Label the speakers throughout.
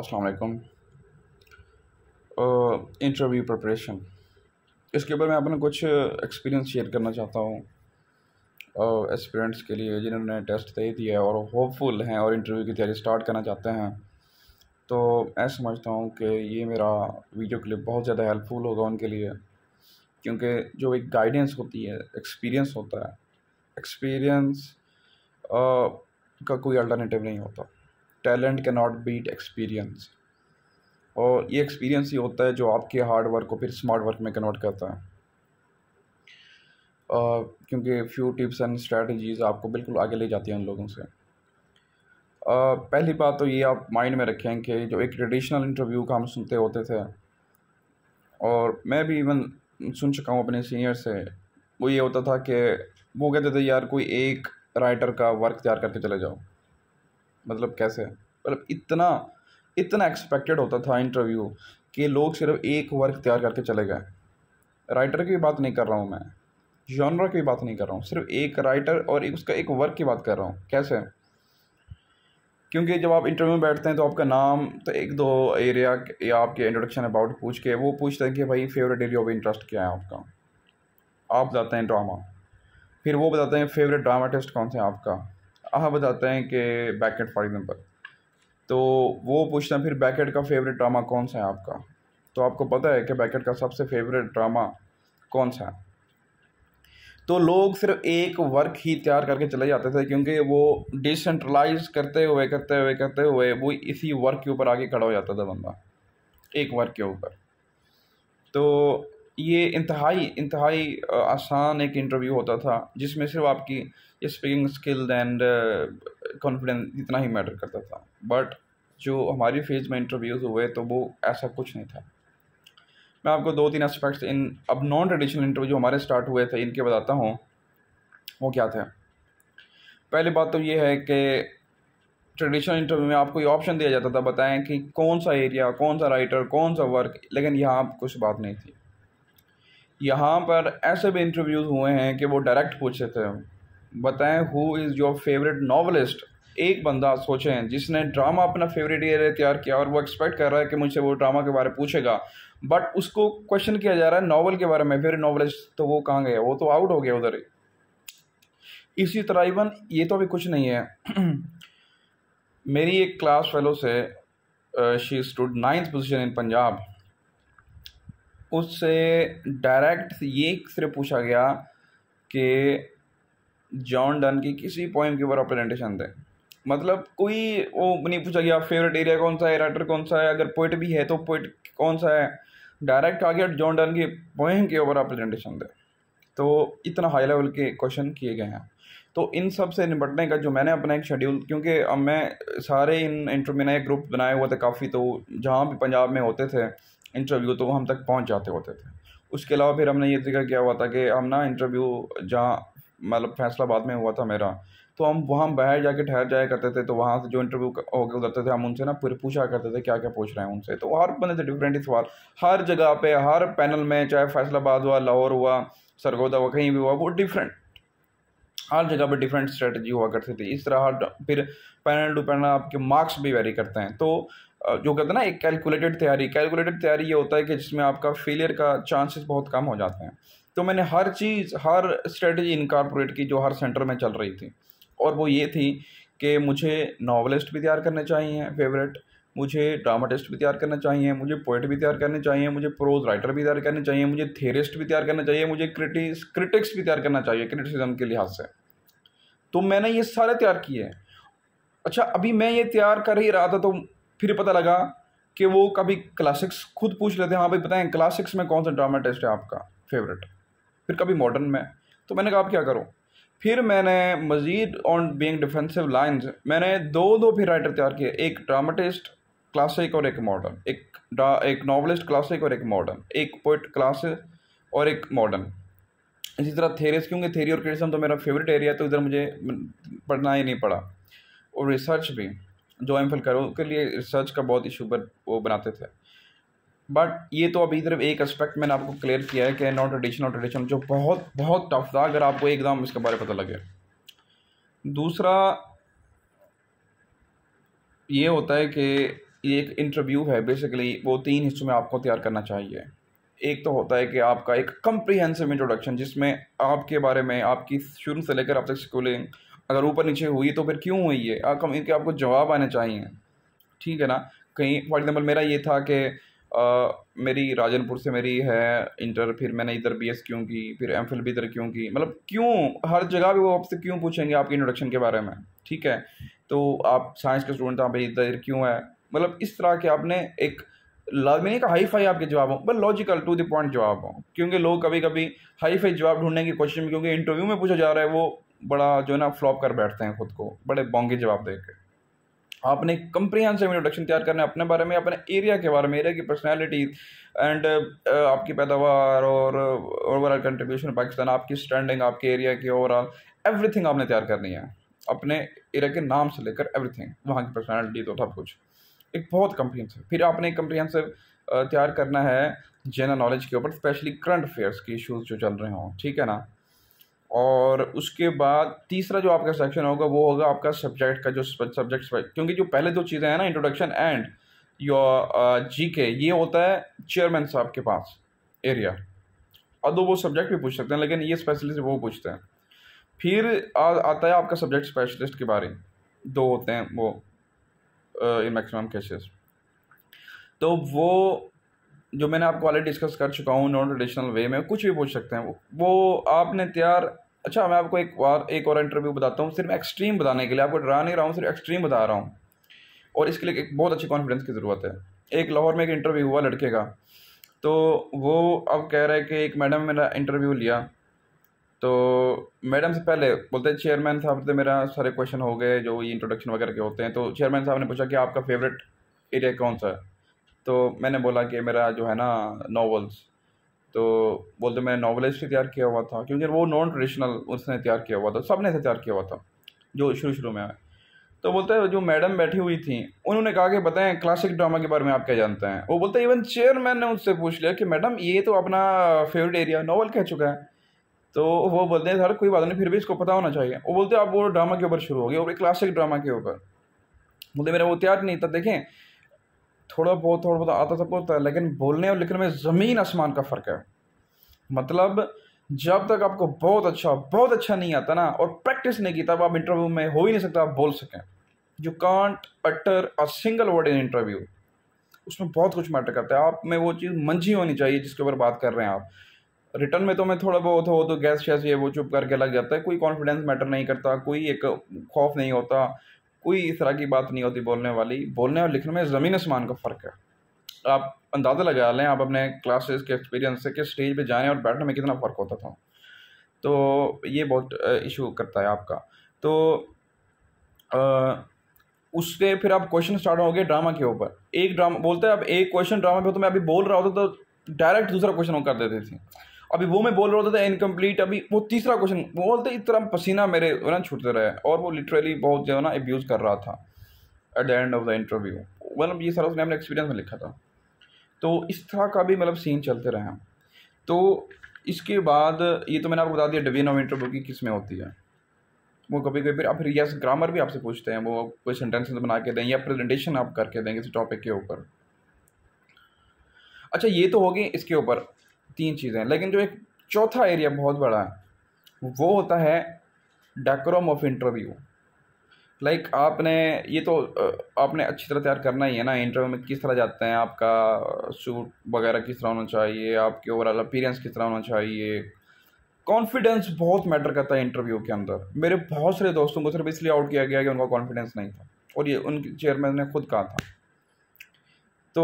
Speaker 1: अस्सलाम वालेकुम interview preparation इसके ऊपर मैं अपना कुछ एक्सपीरियंस शेयर करना चाहता हूँ एस्पिरेंट्स के लिए जिन्होंने टेस्ट दे दिया है और होपफुल हैं और इंटरव्यू की तैयारी स्टार्ट करना चाहते हैं तो मैं समझता हूँ कि ये मेरा वीडियो क्लिप बहुत ज़्यादा हेल्पफुल होगा उनके लिए क्योंकि जो एक गाइडेंस होती है एक्सपीरियंस होता है एक्सपीरियंस का कोई अल्टरनेटिव नहीं होता टैलेंट के नॉट बीट एक्सपीरियंस और ये एक्सपीरियंस ही होता है जो आपके हार्ड वर्क को फिर स्मार्ट वर्क में कन्वर्ट करता है uh, क्योंकि फ्यू टिप्स एंड स्ट्रेटजीज आपको बिल्कुल आगे ले जाती हैं उन लोगों से Uh, पहली बात तो ये आप माइंड में रखें कि जो एक ट्रेडिशनल इंटरव्यू का हम सुनते होते थे और मैं भी इवन सुन चुका हूँ अपने सीनियर से वो ये होता था कि वो कहते थे यार कोई एक राइटर का वर्क तैयार करके चले जाओ मतलब कैसे मतलब इतना इतना एक्सपेक्टेड होता था इंटरव्यू कि लोग सिर्फ एक वर्क तैयार करके चले गए राइटर की बात नहीं कर रहा हूँ मैं जॉनरा की बात नहीं कर रहा हूँ सिर्फ एक राइटर और एक उसका एक वर्क की बात कर रहा हूँ कैसे क्योंकि जब आप इंटरव्यू में बैठते हैं तो आपका नाम तो एक दो एरिया या आपके इंट्रोडक्शन अबाउट पूछ के वो पूछते हैं कि भाई फेवरेट एरिया ऑफ इंटरेस्ट क्या है आपका आप बताते हैं ड्रामा फिर वो बताते हैं फेवरेट ड्रामा टेस्ट कौन से आपका हम बताते हैं कि बैकेट फॉर एग्ज़ाम्पल तो वो पूछना फिर बैकेट का फेवरेट ड्रामा कौन सा है आपका तो आपको पता है कि बैकेट का सबसे फेवरेट ड्रामा कौन सा है तो लोग सिर्फ एक वर्क ही तैयार करके चले जाते थे क्योंकि वो डिसेंट्रलाइज करते हुए करते हुए करते हुए वो इसी वर्क के ऊपर आगे खड़ा हो जाता था बंदा एक वर्क के ऊपर तो ये इंतहाई इंतहाई आसान एक इंटरव्यू होता था जिसमें सिर्फ आपकी स्पीकिंग स्किल एंड कॉन्फिडेंस इतना ही मैटर करता था बट जो हमारी फील्ड में इंटरव्यूज़ हुए तो वो ऐसा कुछ नहीं था मैं आपको दो तीन एस्पेक्ट्स इन अब नॉन ट्रेडिशनल इंटरव्यू हमारे स्टार्ट हुए थे इनके बताता हूँ वो क्या थे पहली बात तो ये है कि ट्रेडिशनल इंटरव्यू में आपको ये ऑप्शन दिया जाता था बताएं कि कौन सा एरिया कौन सा राइटर कौन सा वर्क लेकिन यहाँ कुछ बात नहीं थी यहाँ पर ऐसे भी इंटरव्यूज़ हुए हैं कि वो डायरेक्ट पूछे थे बताएं who is your favourite novelist एक बंदा सोचें जिसने ड्रामा अपना फेवरेट एरिया तैयार किया और वो एक्सपेक्ट कर रहा है कि मुझसे वो ड्रामा के बारे में पूछेगा बट उसको क्वेश्चन किया जा रहा है नावल के बारे में फिर नावलिस्ट तो वो कहाँ गया वो तो आउट हो गया उधर ही इसी तरह इवन ये तो अभी कुछ नहीं है मेरी एक क्लास फेलो से she stood ninth position in Punjab उससे डायरेक्ट ये सिर्फ पूछा गया कि जॉन डन की किसी पोइम के ऊपर रिप्रेजेंटेशन दें मतलब कोई वो नहीं पूछा गया फेवरेट एरिया कौन सा है राइटर कौन सा है अगर पोइट भी है तो पोइट कौन सा है डायरेक्ट आ गया जॉन डन की पोइम के ऊपर रिप्रेजेंटेशन दें तो इतना हाई लेवल के क्वेश्चन किए गए हैं तो इन सब से निपटने का जो मैंने अपना एक शेड्यूल क्योंकि अब मैं सारे इन इंटरव्यू में ग्रुप बनाए हुए थे काफ़ी तो जहाँ भी पंजाब में होते थे इंटरव्यू तो वो हम तक पहुँच जाते होते थे उसके अलावा फिर हमने ये जिक्र किया हुआ था कि हम ना इंटरव्यू जहाँ मतलब फैसलाबाद में हुआ था मेरा तो हम वहाँ बाहर जाके ठहर जाया करते थे तो वहाँ से जो इंटरव्यू होकर उतरते थे हम उनसे ना फिर पूछा करते थे क्या क्या पूछ रहे हैं उनसे तो हर बंदे से डिफरेंट ही सवाल हर जगह पे हर पैनल में चाहे फैसलाबाद हुआ लाहौर हुआ सरगोदा हुआ कहीं भी हुआ वो डिफरेंट हर जगह पर डिफरेंट स्ट्रेटजी हुआ करती थी इस तरह हर फिर पैनल टू पैनल आपके मार्क्स भी वेरी करते हैं तो जो कहते हैं ना एक कैलकुलेटेड तैयारी कैलकुलेटेड तैयारी ये होता है कि जिसमें आपका फेलियर का चांसेस बहुत कम हो जाते हैं तो मैंने हर चीज़ हर स्ट्रेटजी इनकारपोरेट की जो हर सेंटर में चल रही थी और वो ये थी कि मुझे नावलिस्ट भी तैयार करने चाहिए फेवरेट मुझे ड्रामाटिस्ट भी तैयार करना चाहिए मुझे पोइट भी तैयार करने चाहिए मुझे प्रोज राइटर भी तैयार करने चाहिए मुझे थेरिस्ट भी तैयार करना चाहिए मुझे क्रिटिस क्रिटिक्स भी तैयार करना चाहिए क्रिटिसिज्म के लिहाज से तो मैंने ये सारे तैयार किए अच्छा अभी मैं ये तैयार कर ही रहा था तो फिर पता लगा कि वो कभी क्लासिक्स खुद पूछ लेते हैं हाँ भाई बताएं क्लासिक्स में कौन सा ड्रामा टेस्ट है आपका फेवरेट फिर कभी मॉडर्न में तो मैंने कहा आप क्या करो फिर मैंने मज़ीद ऑन बीइंग डिफेंसिव लाइंस मैंने दो दो फिर राइटर तैयार किए एक ड्रामाटिस्ट क्लासिक और एक मॉडर्न एक एक नॉवलिस्ट क्लासिक और एक मॉडर्न एक पोइट क्लास और एक मॉडर्न इसी तरह थेरेस क्योंकि थेरी और क्रिटिसम तो मेरा फेवरेट एरिया है तो इधर मुझे पढ़ना ही नहीं पड़ा और रिसर्च भी जो एम फिल करो उसके लिए रिसर्च का बहुत इशू पर वो बनाते थे बट ये तो अभी तरफ एक एस्पेक्ट मैंने आपको क्लियर किया है कि नॉट ट्रेडिशन और ट्रेडिशन जो बहुत बहुत टफ था अगर आपको एकदम इसके बारे में पता लगे दूसरा ये होता है कि ये एक इंटरव्यू है बेसिकली वो तीन हिस्सों में आपको तैयार करना चाहिए एक तो होता है कि आपका एक कम्प्रीहेंसिव इंट्रोडक्शन जिसमें आपके बारे में आपकी शुरू से लेकर आप तक स्कूलिंग अगर ऊपर नीचे हुई तो फिर क्यों हुई है इनके आपको जवाब आने चाहिए ठीक है ना कहीं फॉर एग्ज़ाम्पल मेरा ये था कि मेरी राजनपुर से मेरी है इंटर फिर मैंने इधर बी एस क्यों की फिर एम फिल भी इधर क्यों की मतलब क्यों हर जगह भी वो आपसे क्यों पूछेंगे आपके इंट्रोडक्शन के बारे में ठीक है तो आप साइंस के स्टूडेंट आप इधर क्यों है मतलब इस तरह के आपने एक लाजमी नहीं हाई फाई आपके जवाब हों but logical to the point जवाब हों क्योंकि लोग कभी कभी हाई फाई जवाब ढूंढने की कोशिश में क्योंकि इंटरव्यू में पूछा जा रहा है वो बड़ा जो है ना फ्लॉप कर बैठते हैं खुद को बड़े बोंगे जवाब दे के आपने कंप्रीहेंसिव इंट्रोडक्शन तैयार करना है अपने बारे में अपने एरिया के बारे में एरिया की पर्सनैलिटी एंड आपकी पैदावार और ओवरऑल कंट्रीब्यूशन पाकिस्तान आपकी स्टैंडिंग आपके एरिया की ओवरऑल एवरीथिंग आपने तैयार करनी है अपने एरिया के नाम से लेकर एवरीथिंग वहाँ की पर्सनैलिटी तो सब कुछ एक बहुत कम्प्रीहेंसिव फिर आपने एक कम्प्रीहेंसिव तैयार करना है जनरल नॉलेज के ऊपर स्पेशली करंट अफेयर्स के इशूज़ जो चल रहे हों ठीक है ना और उसके बाद तीसरा जो आपका सेक्शन होगा वो होगा आपका सब्जेक्ट का जो सब्जेक्ट क्योंकि जो पहले दो चीज़ें हैं ना इंट्रोडक्शन एंड योर जी के ये होता है चेयरमैन साहब के पास एरिया और दो वो सब्जेक्ट भी पूछ सकते हैं लेकिन ये स्पेशलिस्ट वो पूछते हैं फिर आ, आता है आपका सब्जेक्ट स्पेशलिस्ट के बारे में दो होते हैं वो इन मैक्सिमम केसेस तो वो जो मैंने आपको ऑलरेडी डिस्कस कर चुका हूँ नॉन ट्रेडिशनल वे में कुछ भी पूछ सकते हैं वो वो आपने तैयार अच्छा मैं आपको एक बार एक और इंटरव्यू बताता हूँ सिर्फ एक्सट्रीम बताने के लिए आपको डरा नहीं रहा हूँ सिर्फ एक्सट्रीम बता रहा हूँ और इसके लिए एक बहुत अच्छी कॉन्फिडेंस की ज़रूरत है एक लाहौर में एक इंटरव्यू हुआ लड़के का तो वो अब कह रहा है कि एक मैडम मेरा इंटरव्यू लिया तो मैडम से पहले बोलते चेयरमैन साहब से तो मेरा सारे क्वेश्चन हो गए जो ये इंट्रोडक्शन वगैरह के होते हैं तो चेयरमैन साहब ने पूछा कि आपका फेवरेट एरिया कौन सा है तो मैंने बोला कि मेरा जो है ना नावल्स तो बोलते मैं नॉवलिस्ट ही तैयार किया हुआ था क्योंकि वो नॉन ट्रेडिशनल उसने तैयार किया हुआ था सब ने तैयार किया हुआ था जो शुरू शुरू में आए तो बोलते हैं जो मैडम बैठी हुई थी उन्होंने कहा कि बताएं क्लासिक ड्रामा के बारे में आप क्या जानते हैं वो बोलते हैं इवन चेयरमैन ने उससे पूछ लिया कि मैडम ये तो अपना फेवरेट एरिया नॉवल कह चुका है तो वो बोलते हैं सर कोई बात नहीं फिर भी इसको पता होना चाहिए वो बोलते हैं आप वो ड्रामा के ऊपर शुरू हो गए और क्लासिक ड्रामा के ऊपर बोलते मेरा वो तैयार नहीं था देखें थोड़ा बहुत थोड़ा बहुत आता सबको होता है लेकिन बोलने और लिखने में ज़मीन आसमान का फ़र्क है मतलब जब तक आपको बहुत अच्छा बहुत अच्छा नहीं आता ना और प्रैक्टिस नहीं की तब आप इंटरव्यू में हो ही नहीं सकता आप बोल सकें you can't utter a single word in interview उसमें बहुत कुछ मैटर करता है आप में वो चीज़ मंझी होनी चाहिए जिसके ऊपर बात कर रहे हैं आप रिटर्न में तो मैं थोड़ा बहुत हो तो गैस शैस ये वो चुप करके लग जाता है कोई कॉन्फिडेंस मैटर नहीं करता कोई एक खौफ नहीं होता कोई इस तरह की बात नहीं होती बोलने वाली बोलने और लिखने में ज़मीन आसमान का फ़र्क है आप अंदाज़ा लगा लें आप अपने क्लासेस के एक्सपीरियंस से कि स्टेज पे जाने और बैठने में कितना फ़र्क होता था तो ये बहुत इशू करता है आपका तो आ, उसके फिर आप क्वेश्चन स्टार्ट हो गए ड्रामा के ऊपर एक ड्रामा बोलते हैं आप एक क्वेश्चन ड्रामा पे तो मैं अभी बोल रहा होता तो डायरेक्ट दूसरा क्वेश्चन वो कर देती थी अभी वो मैं बोल रहा था, था तो इनकम्प्लीट अभी वो तीसरा क्वेश्चन बोलते इतना पसीना मेरे ना छूटते रहे और वो लिटरली बहुत जो है ना एब्यूज़ कर रहा था at the end of the interview मतलब ये सारा उसने अपने एक्सपीरियंस में लिखा था तो इस तरह का भी मतलब सीन चलते रहे तो इसके बाद ये तो मैंने आपको बता दिया डिवीन ऑफ इंटरव्यू की किस में होती है वो कभी कभी फिर आप फिर यस ग्रामर भी आपसे पूछते हैं वो कोई सेंटेंस बना के दें या प्रेजेंटेशन आप करके दें किसी टॉपिक के ऊपर अच्छा ये तो होगी इसके ऊपर तीन चीज़ें लेकिन जो एक चौथा एरिया बहुत बड़ा है वो होता है डेकोरम ऑफ इंटरव्यू लाइक आपने ये तो आपने अच्छी तरह तैयार करना ही है ना इंटरव्यू में किस तरह जाते हैं आपका सूट वगैरह किस तरह होना चाहिए आपके ओवरऑल अपीरेंस किस तरह होना चाहिए कॉन्फिडेंस बहुत मैटर करता है इंटरव्यू के अंदर मेरे बहुत सारे दोस्तों को सिर्फ इसलिए आउट किया गया कि उनका कॉन्फिडेंस नहीं था और ये उनके चेयरमैन ने खुद कहा था तो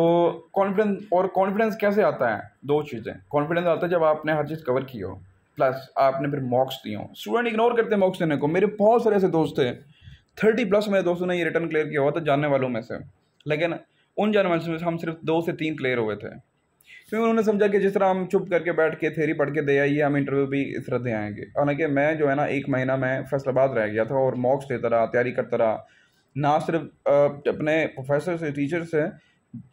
Speaker 1: कॉन्फिडेंस और कॉन्फिडेंस कैसे आता है दो चीज़ें कॉन्फिडेंस आता है जब आपने हर चीज़ कवर की हो प्लस आपने फिर मॉक्स दिए हों स्टूडेंट इग्नोर करते हैं मॉक्स देने को मेरे बहुत सारे ऐसे दोस्त थे थर्टी प्लस मेरे दोस्तों ने ये रिटर्न क्लियर किया हुआ था जानने वालों में से लेकिन उन जानने वालों में से हम सिर्फ दो से तीन क्लियर हुए थे क्योंकि उन्होंने समझा कि जिस तरह हम चुप करके बैठ के थेरी पढ़ के दे आइए हम इंटरव्यू भी इस तरह दे आएंगे हालांकि मैं जो है ना एक महीना में फैसलाबाद रह गया था और मॉक्स देता रहा तैयारी करता रहा ना सिर्फ अपने प्रोफेसर से टीचर से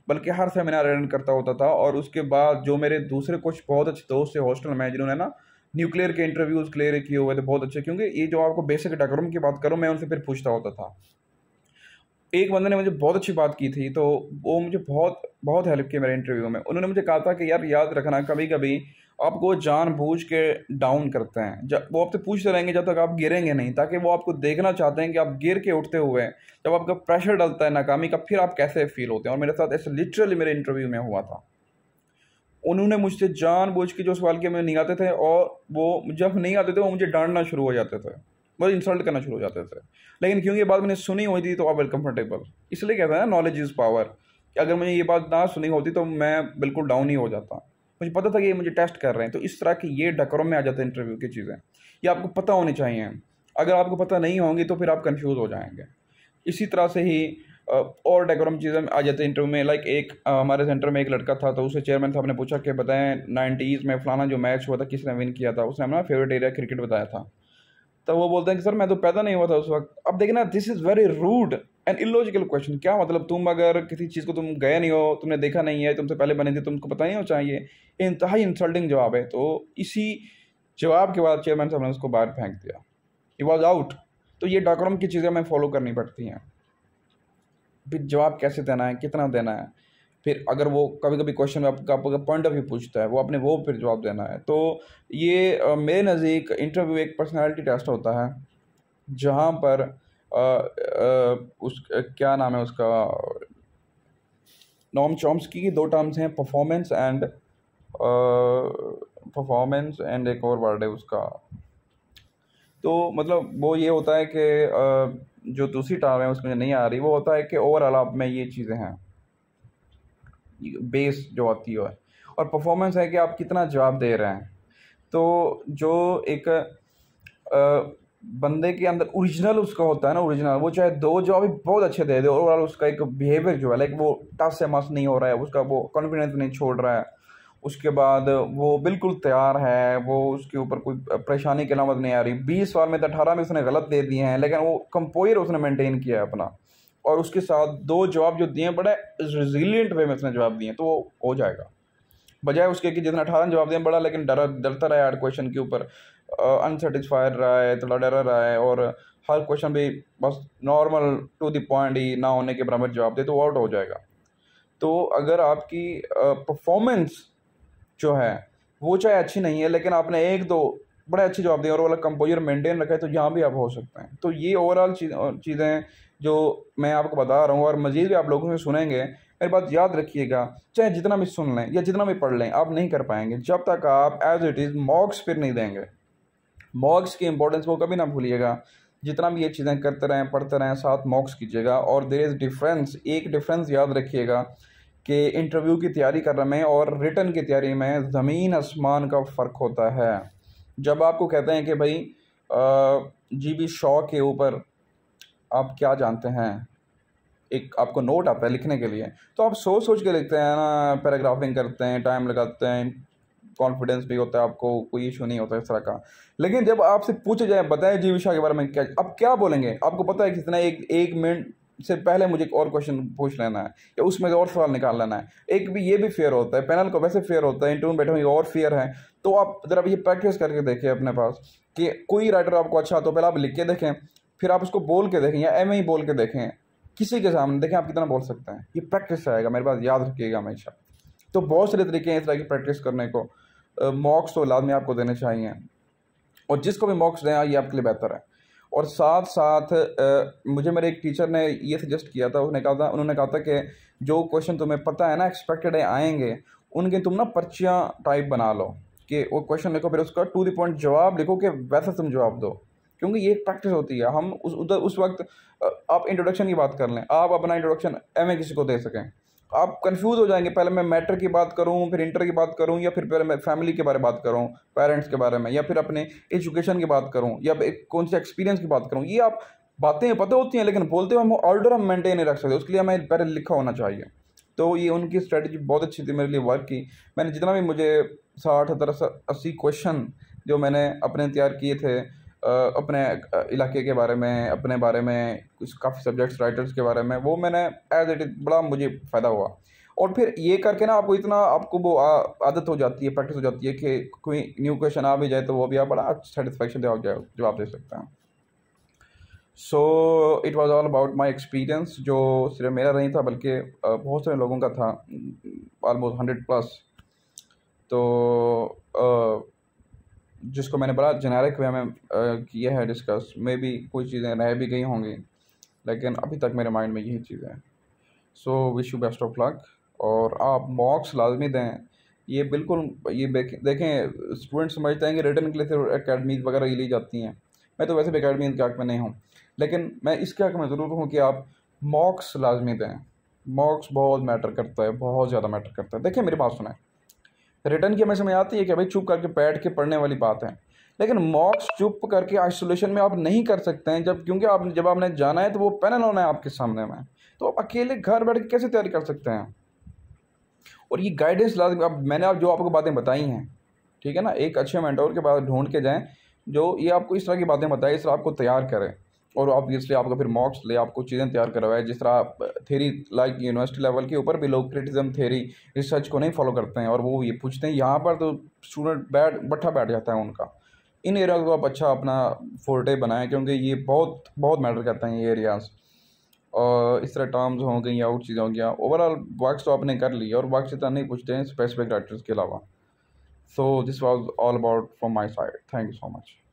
Speaker 1: बल्कि हर सेमिनार अटेंड करता होता था और उसके बाद जो मेरे दूसरे कुछ बहुत अच्छे दोस्त थे हॉस्टल में जिन्होंने ना न्यूक्लियर के इंटरव्यूज़ क्लियर किए हुए थे बहुत अच्छे क्योंकि ये जो आपको बेसिक डाक्रम की बात करूँ मैं उनसे फिर पूछता होता था एक बंदे ने मुझे बहुत अच्छी बात की थी तो वो मुझे बहुत बहुत हेल्प किया मेरे इंटरव्यू में उन्होंने मुझे कहा था कि यार याद रखना कभी कभी आपको जानबूझ के डाउन करते हैं जब वो आपसे पूछते रहेंगे जब तक आप गिरेंगे नहीं ताकि वो आपको देखना चाहते हैं कि आप गिर के उठते हुए जब आपका प्रेशर डलता है नाकामी का फिर आप कैसे फील होते हैं और मेरे साथ ऐसे लिटरली मेरे इंटरव्यू में हुआ था उन्होंने मुझसे जानबूझ के जो सवाल किया मुझे नहीं आते थे और वो जब नहीं आते थे वो मुझे डांटना शुरू हो जाते थे बस मतलब इंसल्ट करना शुरू हो जाते थे लेकिन क्योंकि ये बात मैंने सुनी हुई थी तो आप कंफर्टेबल इसलिए कहते हैं ना नॉलेज इज़ पावर कि अगर मुझे ये बात ना सुनी होती तो मैं बिल्कुल डाउन ही हो जाता मुझे पता था कि ये मुझे टेस्ट कर रहे हैं तो इस तरह की ये डकरों में आ जाते हैं इंटरव्यू की चीज़ें ये आपको पता होनी चाहिए अगर आपको पता नहीं होंगी तो फिर आप कन्फ्यूज़ हो जाएंगे इसी तरह से ही और डेकोरम चीज़ें आ जाते हैं इंटरव्यू में लाइक एक हमारे सेंटर में एक लड़का था तो उसे चेयरमैन साहब ने पूछा कि बताएं नाइन्टीज़ में फ़लाना जो मैच हुआ था किसने विन किया था उसने अपना फेवरेट एरिया क्रिकेट बताया था तो वो बोलते हैं कि सर मैं तो पैदा नहीं हुआ था उस वक्त अब देखना this is very rude and illogical question क्या मतलब तुम अगर किसी चीज़ को तुम गए नहीं हो तुमने देखा नहीं है तुमसे पहले बने थे तुमको पता नहीं हो चाहिए इंतहा इंसल्टिंग जवाब है तो इसी जवाब के बाद चेयरमैन साहब ने उसको बाहर फेंक दिया इट वॉज आउट तो ये डॉक्यूमेंट की चीज़ें हमें फॉलो करनी पड़ती हैं फिर जवाब कैसे देना है कितना देना है फिर अगर वो कभी कभी क्वेश्चन आपका आपका पॉइंट ऑफ व्यू पूछता है वो अपने वो फिर जवाब देना है तो ये मेरे नज़दीक इंटरव्यू एक पर्सनैलिटी टेस्ट होता है जहाँ पर उस क्या नाम है उसका नॉम चॉम्स की दो टर्म्स हैं परफॉर्मेंस एंड परफॉर्मेंस एंड एक और वर्ड है उसका तो मतलब वो ये होता है कि जो दूसरी टर्म है उसमें नहीं आ रही वो होता है कि ओवरऑल आप में ये चीज़ें हैं बेस जो आती है और परफॉर्मेंस है कि आप कितना जवाब दे रहे हैं तो जो एक बंदे के अंदर ओरिजिनल उसका होता है ना ओरिजिनल वो चाहे दो जॉब भी बहुत अच्छे दे दे ओवरऑल उसका एक बिहेवियर जो है लाइक वो टस से मस नहीं हो रहा है उसका वो कॉन्फिडेंस नहीं छोड़ रहा है उसके बाद वो बिल्कुल तैयार है वो उसके ऊपर कोई परेशानी की नामत नहीं आ रही बीस साल में तो अठारह में उसने गलत दे दिए हैं लेकिन वो कंपोजर उसने मेंटेन किया है अपना और उसके साथ दो जवाब जो दिए बड़े रिजिलियंट वे में उसने जवाब दिए तो वो हो जाएगा बजाय उसके कि जितना अठारह जवाब दें बड़ा लेकिन डरा डरता रहा है क्वेश्चन के ऊपर अनसेटिस्फाइड रहा है थोड़ा डरा रहा है और हर क्वेश्चन भी बस नॉर्मल टू द पॉइंट ही ना होने के बराबर जवाब दे तो आउट हो जाएगा तो अगर आपकी परफॉर्मेंस जो है वो चाहे अच्छी नहीं है लेकिन आपने एक दो बड़े अच्छे जवाब दिए और वाला कंपोजर मेंटेन रखा है तो यहाँ भी आप हो सकते हैं तो ये ओवरऑल चीज़ें जो मैं आपको बता रहा हूँ और मज़ीद भी आप लोगों से सुनेंगे मेरी बात याद रखिएगा चाहे जितना भी सुन लें या जितना भी पढ़ लें आप नहीं कर पाएंगे जब तक आप एज इट इज़ मॉक्स फिर नहीं देंगे मॉक्स की इंपॉर्टेंस को कभी ना भूलिएगा जितना भी ये चीज़ें करते रहें पढ़ते रहें साथ मॉक्स कीजिएगा और देर इज़ डिफरेंस एक डिफरेंस याद रखिएगा कि इंटरव्यू की तैयारी कर रहे में और रिटर्न की तैयारी में ज़मीन आसमान का फ़र्क होता है जब आपको कहते हैं कि भाई जी बी शॉ के ऊपर आप क्या जानते हैं एक आपको नोट आता है लिखने के लिए तो आप सोच सोच के लिखते हैं ना पैराग्राफिंग करते हैं टाइम लगाते हैं कॉन्फिडेंस भी होता है आपको कोई इशू नहीं होता इस तरह का लेकिन जब आपसे पूछा जाए बताएं जीव विषा के बारे में क्या अब क्या बोलेंगे आपको पता है कितना एक एक मिनट से पहले मुझे एक और क्वेश्चन पूछ लेना है या उसमें और सवाल निकाल लेना है एक भी ये भी फेयर होता है पैनल को वैसे फेयर होता है इंटरव्यू बैठे हुए और फेयर है तो आप ज़रा ये प्रैक्टिस करके देखें अपने पास कि कोई राइटर आपको अच्छा तो पहले आप लिख के देखें फिर आप उसको बोल के देखें या एम ही बोल के देखें किसी के सामने देखें आप कितना बोल सकते हैं ये प्रैक्टिस आएगा मेरे पास याद रखिएगा हमेशा तो बहुत सारे तरीके हैं इस तरह की प्रैक्टिस करने को मॉक्स तो औलाद में आपको देने चाहिए और जिसको भी मॉक्स दें ये आपके लिए बेहतर है और साथ साथ आ, मुझे मेरे एक टीचर ने ये सजेस्ट किया था उसने कहा था उन्होंने कहा था कि जो क्वेश्चन तुम्हें पता है ना एक्सपेक्टेड है आएंगे उनके तुम ना पर्चियाँ टाइप बना लो कि वो क्वेश्चन लिखो फिर उसका टू द पॉइंट जवाब लिखो कि वैसे तुम जवाब दो क्योंकि ये एक प्रैक्टिस होती है हम उस उधर उस वक्त आप इंट्रोडक्शन की बात कर लें आप अपना इंट्रोडक्शन एम किसी को दे सकें आप कंफ्यूज हो जाएंगे पहले मैं मैटर की बात करूँ फिर इंटर की बात करूँ या फिर पहले मैं फैमिली के बारे में बात करूँ पेरेंट्स के बारे में या फिर अपने एजुकेशन की बात करूँ या कौन से एक्सपीरियंस की बात करूँ ये आप बातें पता होती हैं लेकिन बोलते हुए हम ऑर्डर हम मेंटेन नहीं रख सकते उसके लिए हमें पहले लिखा होना चाहिए तो ये उनकी स्ट्रैटेजी बहुत अच्छी थी मेरे लिए वर्क की मैंने जितना भी मुझे साठ सत्तर अस्सी क्वेश्चन जो मैंने अपने तैयार किए थे अपने इलाके के बारे में अपने बारे में कुछ काफ़ी सब्जेक्ट्स राइटर्स के बारे में वो मैंने एज इट इज़ बड़ा मुझे फ़ायदा हुआ और फिर ये करके ना आपको इतना आपको वो आदत हो जाती है प्रैक्टिस हो जाती है कि कोई न्यू क्वेश्चन आ भी जाए तो वो भी आप बड़ा सेटिस्फेक्शन दे जवाब दे सकते हैं so it was all about my experience जो सिर्फ मेरा नहीं था बल्कि बहुत सारे लोगों का था ऑलमोस्ट हंड्रेड प्लस तो uh, जिसको मैंने बड़ा जेनेरिक वे में किया है डिस्कस मे भी कोई चीज़ें रह भी गई होंगी लेकिन अभी तक मेरे माइंड में यही चीज़ें हैं so wish you best of luck और आप मॉक्स लाजमी दें ये बिल्कुल ये देखें स्टूडेंट समझते हैं कि रिटर्न के लिए सिर्फ अकेडमीज वगैरह ही ली जाती हैं मैं तो वैसे भी अकेडमी के हक में नहीं हूँ लेकिन मैं इसके हक में ज़रूर हूँ कि आप मॉक्स लाजमी दें मॉक्स बहुत मैटर करता है बहुत ज़्यादा मैटर करता है देखिए मेरी बात सुना है रिटर्न की हमें समझ आती है कि भाई चुप करके बैठ के पढ़ने वाली बात है लेकिन मॉक्स चुप करके आइसोलेशन में आप नहीं कर सकते हैं जब क्योंकि आप जब आपने जाना है तो वो पैनल होना है आपके सामने में तो आप अकेले घर बैठ के कैसे तैयारी कर सकते हैं और ये गाइडेंस अब मैंने आप जो आपको बातें बताई हैं ठीक है ना एक अच्छे मेंटोर के पास ढूंढ के जाएं जो ये आपको इस तरह की बातें बताएं इस तरह आपको तैयार करें और ऑब्वियसली आपका फिर मॉक्स ले आपको चीज़ें तैयार करवाए जिस तरह थेरी लाइक यूनिवर्सिटी लेवल के ऊपर भी लोग क्रिटिज्म थेरी रिसर्च को नहीं फॉलो करते हैं और वो ये पूछते हैं यहाँ पर तो स्टूडेंट बैठ बट्ठा बैठ जाता है उनका इन एरिया को आप अच्छा अपना फोर्टे बनाएं क्योंकि ये बहुत बहुत मैटर करते हैं ये एरियाज़ और इस तरह टर्म्स हो गई या और चीज़ें हो गया ओवरऑल वर्क तो आपने कर लिया और वर्क इतना नहीं पूछते हैं स्पेसिफिक राइटर्स के अलावा so this was all about from my side thank you so much